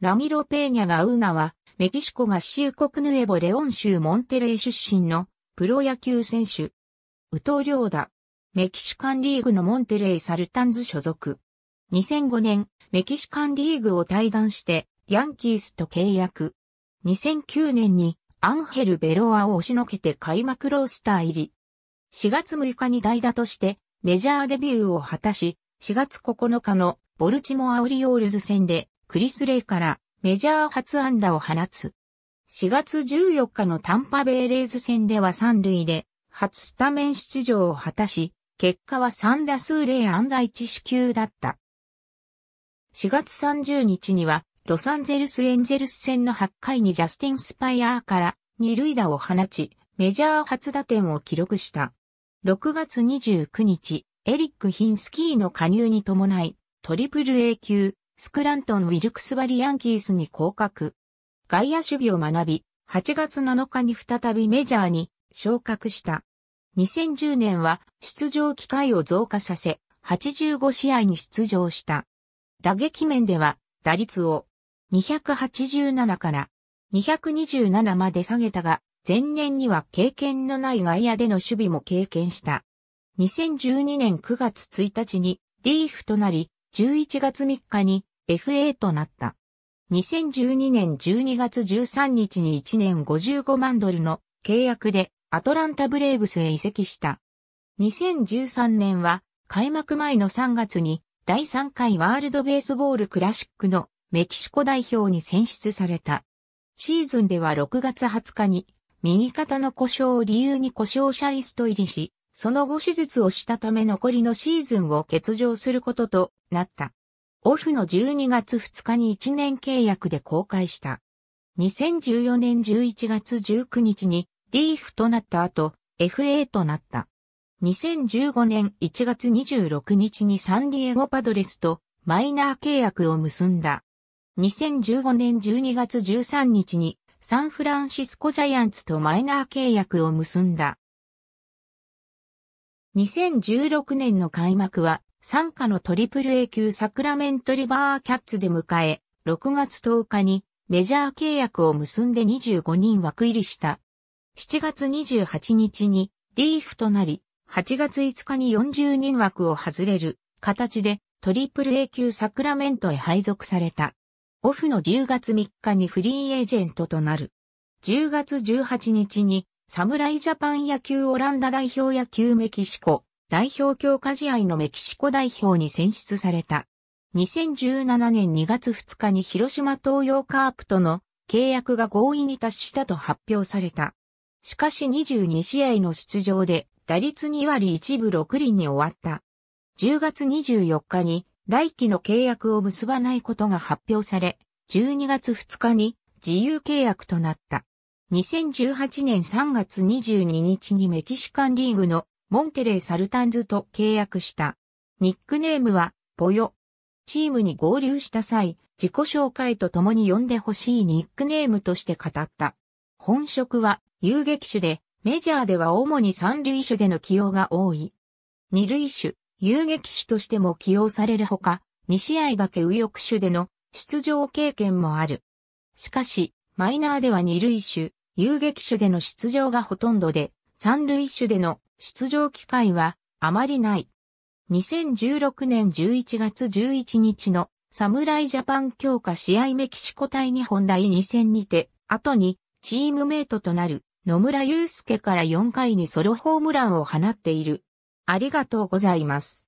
ラミロ・ペーニャがウーナは、メキシコ合衆国ヌエボ・レオン州モンテレイ出身のプロ野球選手。ウトリョーダ。メキシカンリーグのモンテレイ・サルタンズ所属。2005年、メキシカンリーグを退団して、ヤンキースと契約。2009年に、アンヘル・ベロアを押しのけて開幕ロースター入り。4月6日に代打として、メジャーデビューを果たし、4月9日のボルチモア・オリオールズ戦でクリス・レイからメジャー初安打を放つ。4月14日のタンパベイレーズ戦では三塁で初スタメン出場を果たし、結果は3打数0安打1死球だった。4月30日にはロサンゼルスエンゼルス戦の8回にジャスティン・スパイアーから二塁打を放ち、メジャー初打点を記録した。6月29日、エリック・ヒンスキーの加入に伴い、トリプル A 級、スクラントン・ウィルクスバリ・ヤンキースに降格。外野守備を学び、8月7日に再びメジャーに昇格した。2010年は出場機会を増加させ、85試合に出場した。打撃面では打率を287から227まで下げたが、前年には経験のない外野での守備も経験した。2012年9月1日にリーフとなり、11月3日に FA となった。2012年12月13日に1年55万ドルの契約でアトランタブレーブスへ移籍した。2013年は開幕前の3月に第3回ワールドベースボールクラシックのメキシコ代表に選出された。シーズンでは6月20日に右肩の故障を理由に故障者リスト入りし、その後手術をしたため残りのシーズンを欠場することとなった。オフの12月2日に1年契約で公開した。2014年11月19日に DF となった後、FA となった。2015年1月26日にサンディエゴパドレスとマイナー契約を結んだ。2015年12月13日にサンフランシスコジャイアンツとマイナー契約を結んだ。2016年の開幕は参加のトリプル A 級サクラメントリバーキャッツで迎え、6月10日にメジャー契約を結んで25人枠入りした。7月28日にリーフとなり、8月5日に40人枠を外れる形でトリプル A 級サクラメントへ配属された。オフの10月3日にフリーエージェントとなる。10月18日に侍ジャパン野球オランダ代表野球メキシコ代表強化試合のメキシコ代表に選出された。2017年2月2日に広島東洋カープとの契約が合意に達したと発表された。しかし22試合の出場で打率2割1分6厘に終わった。10月24日に来期の契約を結ばないことが発表され、12月2日に自由契約となった。2018年3月22日にメキシカンリーグのモンテレー・サルタンズと契約した。ニックネームは、ぽヨ。チームに合流した際、自己紹介と共に呼んでほしいニックネームとして語った。本職は遊撃手で、メジャーでは主に三塁手での起用が多い。二塁手、遊撃手としても起用されるほか、2試合だけ右翼手での出場経験もある。しかし、マイナーでは二塁手、遊撃手での出場がほとんどで、三塁手での出場機会はあまりない。2016年11月11日の侍ジャパン強化試合メキシコ対日本第2戦にて、後にチームメイトとなる野村祐介から4回にソロホームランを放っている。ありがとうございます。